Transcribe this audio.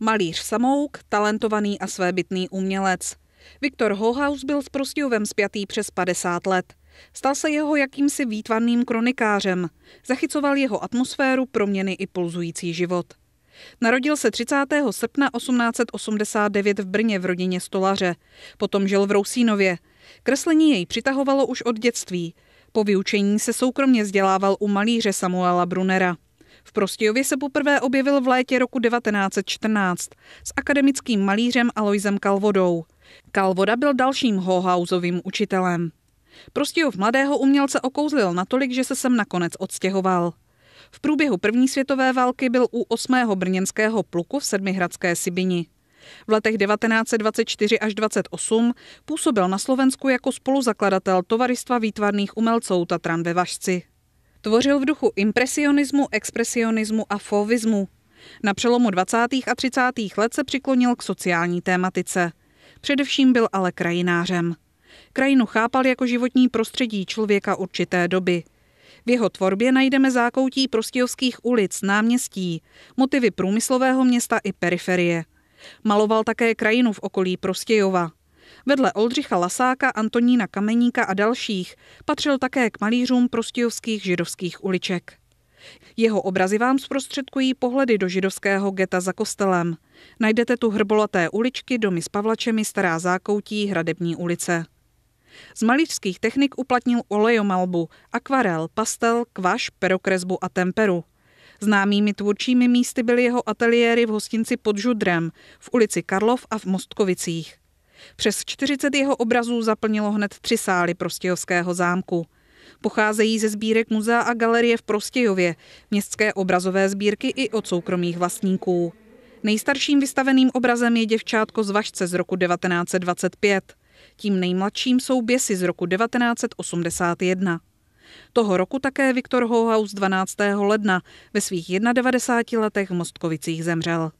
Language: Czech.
Malíř samouk, talentovaný a svébytný umělec. Viktor Hohaus byl s Prostějovem spjatý přes 50 let. Stal se jeho jakýmsi výtvarným kronikářem. Zachycoval jeho atmosféru, proměny i pulzující život. Narodil se 30. srpna 1889 v Brně v rodině stolaře. Potom žil v Rousínově. Kreslení jej přitahovalo už od dětství. Po vyučení se soukromně vzdělával u malíře Samuela Brunera. V Prostějově se poprvé objevil v létě roku 1914 s akademickým malířem Aloisem Kalvodou. Kalvoda byl dalším Hohausovým učitelem. Prostějov mladého umělce okouzlil natolik, že se sem nakonec odstěhoval. V průběhu první světové války byl u 8. brněnského pluku v Sedmihradské Sibini. V letech 1924 až 28 působil na Slovensku jako spoluzakladatel Tovaristva výtvarných umělců Tatran ve Vašci. Tvořil v duchu impresionismu, expresionismu a fovismu. Na přelomu 20. a 30. let se přiklonil k sociální tématice. Především byl ale krajinářem. Krajinu chápal jako životní prostředí člověka určité doby. V jeho tvorbě najdeme zákoutí prostějovských ulic, náměstí, motivy průmyslového města i periferie. Maloval také krajinu v okolí Prostějova. Vedle Oldřicha Lasáka, Antonína Kameníka a dalších patřil také k malířům prostějovských židovských uliček. Jeho obrazy vám zprostředkují pohledy do židovského geta za kostelem. Najdete tu hrbolaté uličky, domy s pavlačemi, stará zákoutí, hradební ulice. Z malířských technik uplatnil olejomalbu, akvarel, pastel, kvaš, perokresbu a temperu. Známými tvůrčími místy byly jeho ateliéry v hostinci pod Žudrem, v ulici Karlov a v Mostkovicích. Přes 40 jeho obrazů zaplnilo hned tři sály Prostějovského zámku. Pocházejí ze sbírek muzea a galerie v Prostějově, městské obrazové sbírky i od soukromých vlastníků. Nejstarším vystaveným obrazem je děvčátko z Vašce z roku 1925. Tím nejmladším jsou běsy z roku 1981. Toho roku také Viktor Hohaus 12. ledna ve svých 91 letech v Mostkovicích zemřel.